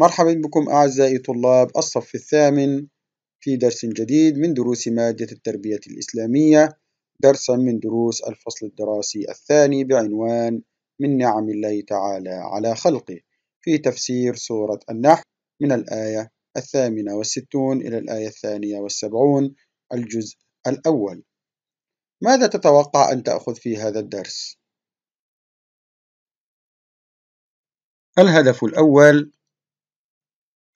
مرحبا بكم أعزائي طلاب الصف الثامن في درس جديد من دروس مادة التربية الإسلامية درسا من دروس الفصل الدراسي الثاني بعنوان من نعم الله تعالى على خلقه في تفسير سورة النحل من الآية الثامنة والستون إلى الآية الثانية والسبعون الجزء الأول ماذا تتوقع أن تأخذ في هذا الدرس؟ الهدف الأول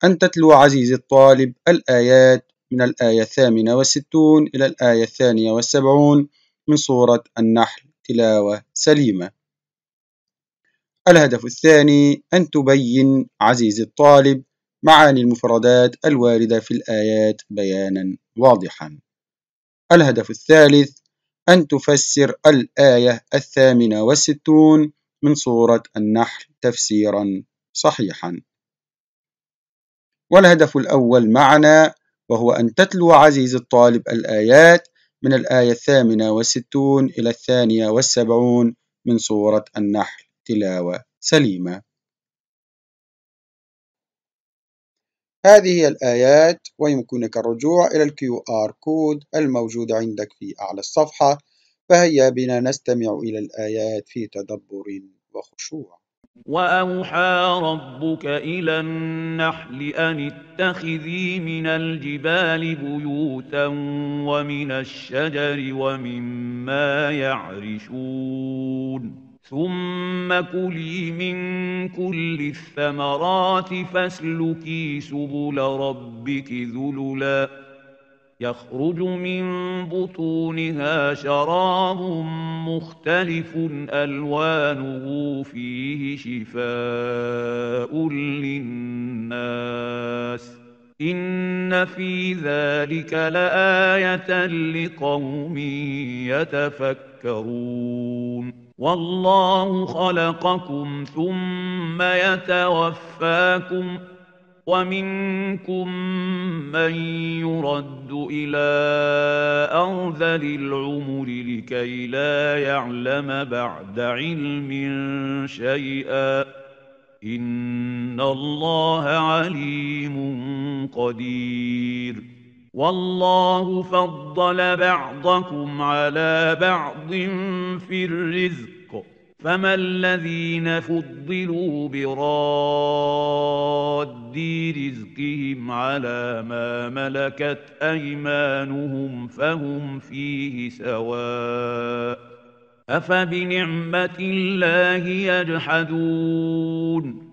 أن تتلو عزيزي الطالب الآيات من الآية الثامنة والستون إلى الآية الثانية والسبعون من سورة النحل تلاوة سليمة الهدف الثاني أن تبين عزيزي الطالب معاني المفردات الواردة في الآيات بيانا واضحا الهدف الثالث أن تفسر الآية الثامنة والستون من سورة النحل تفسيرا صحيحا والهدف الأول معنا وهو أن تتلو عزيزي الطالب الآيات من الآية الثامنة والستون إلى الثانية والسبعون من سورة النحل تلاوة سليمة هذه هي الآيات ويمكنك الرجوع إلى الـ QR كود الموجود عندك في أعلى الصفحة فهيا بنا نستمع إلى الآيات في تدبر وخشوع واوحى ربك الى النحل ان اتخذي من الجبال بيوتا ومن الشجر ومما يعرشون ثم كلي من كل الثمرات فاسلكي سبل ربك ذللا يخرج من بطونها شراب مختلف الوانه فيه شفاء للناس ان في ذلك لايه لقوم يتفكرون والله خلقكم ثم يتوفاكم ومنكم من يرد إلى أرذل العمر لكي لا يعلم بعد علم شيئا إن الله عليم قدير والله فضل بعضكم على بعض في الرزق فما الذين فضلوا براد رزقهم على ما ملكت ايمانهم فهم فيه سواء افبنعمه الله يجحدون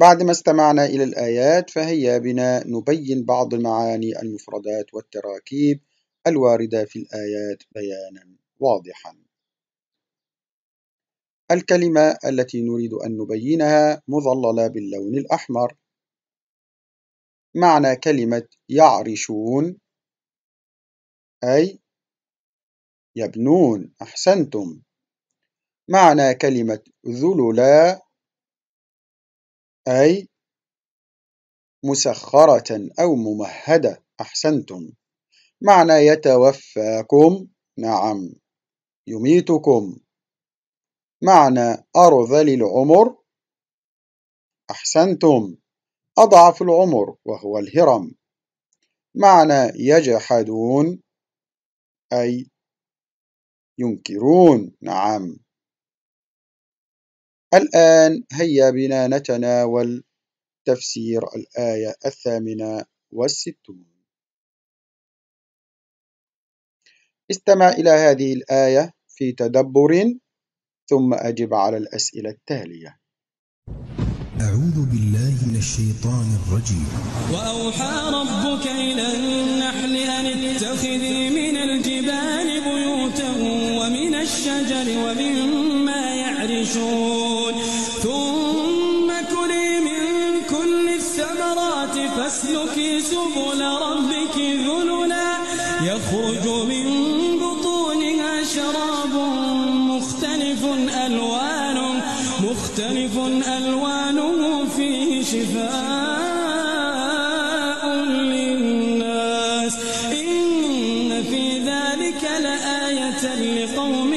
بعد ما استمعنا إلى الآيات فهيا بنا نبين بعض المعاني المفردات والتراكيب الواردة في الآيات بيانا واضحا الكلمة التي نريد أن نبينها مظللة باللون الأحمر معنى كلمة يعرشون أي يبنون أحسنتم معنى كلمة ذللا أي مسخرة أو ممهدة أحسنتم معنى يتوفاكم نعم يميتكم معنى أرذل العمر أحسنتم أضعف العمر وهو الهرم معنى يجحدون أي ينكرون نعم الآن هيا بنا نتناول تفسير الآية الثامنة والستون استمع إلى هذه الآية في تدبر ثم أجب على الأسئلة التالية أعوذ بالله من الشيطان الرجيم وأوحى ربك إلى النحل أن اتخذي من الجبال بيوتا ومن الشجر ومما يعرشون مختلف ألوانه مختلف ألوانه فيه شفاء للناس إن في ذلك لآية لقوم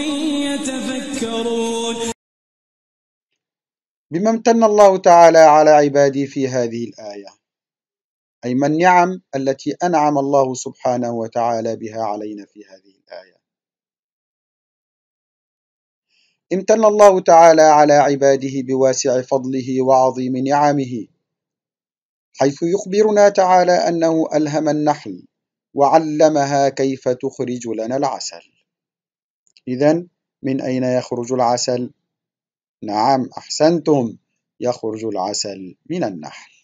يتفكرون بما امتن الله تعالى على عبادي في هذه الآية أي من النعم التي أنعم الله سبحانه وتعالى بها علينا في هذه الآية امتن الله تعالى على عباده بواسع فضله وعظيم نعمه حيث يخبرنا تعالى انه الهم النحل وعلمها كيف تخرج لنا العسل اذا من اين يخرج العسل نعم احسنتم يخرج العسل من النحل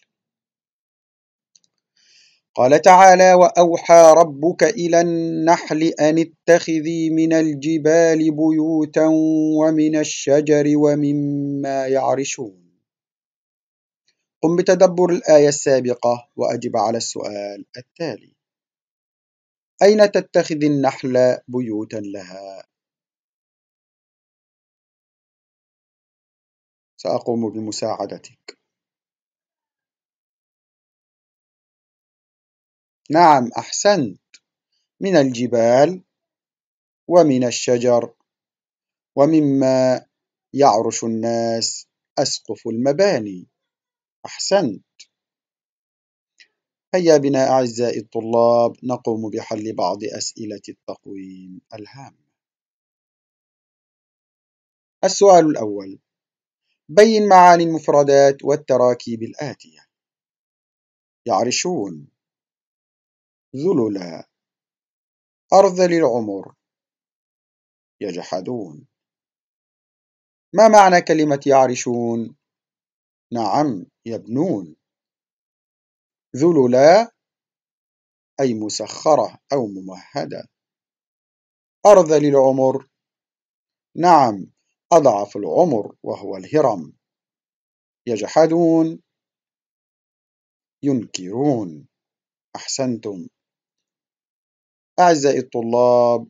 قال تعالى وأوحى ربك إلى النحل أن اتخذي من الجبال بيوتا ومن الشجر ومما يعرشون قم بتدبر الآية السابقة وأجب على السؤال التالي أين تتخذ النحل بيوتا لها؟ سأقوم بمساعدتك نعم أحسنت من الجبال ومن الشجر ومما يعرش الناس أسقف المباني أحسنت هيا بنا أعزائي الطلاب نقوم بحل بعض أسئلة التقويم الهام السؤال الأول بين معاني المفردات والتراكيب الآتية يعرشون ذللا أرذل العمر يجحدون ما معنى كلمة يعرشون؟ نعم يبنون ذللا أي مسخرة أو ممهدة أرذل العمر نعم أضعف العمر وهو الهرم يجحدون ينكرون أحسنتم أعزائي الطلاب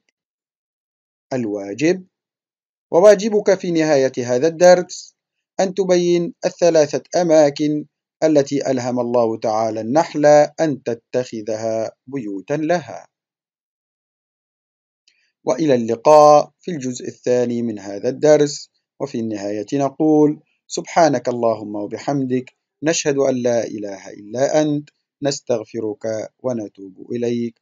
الواجب وواجبك في نهاية هذا الدرس أن تبين الثلاثة أماكن التي ألهم الله تعالى النحل أن تتخذها بيوتا لها وإلى اللقاء في الجزء الثاني من هذا الدرس وفي النهاية نقول سبحانك اللهم وبحمدك نشهد أن لا إله إلا أنت نستغفرك ونتوب إليك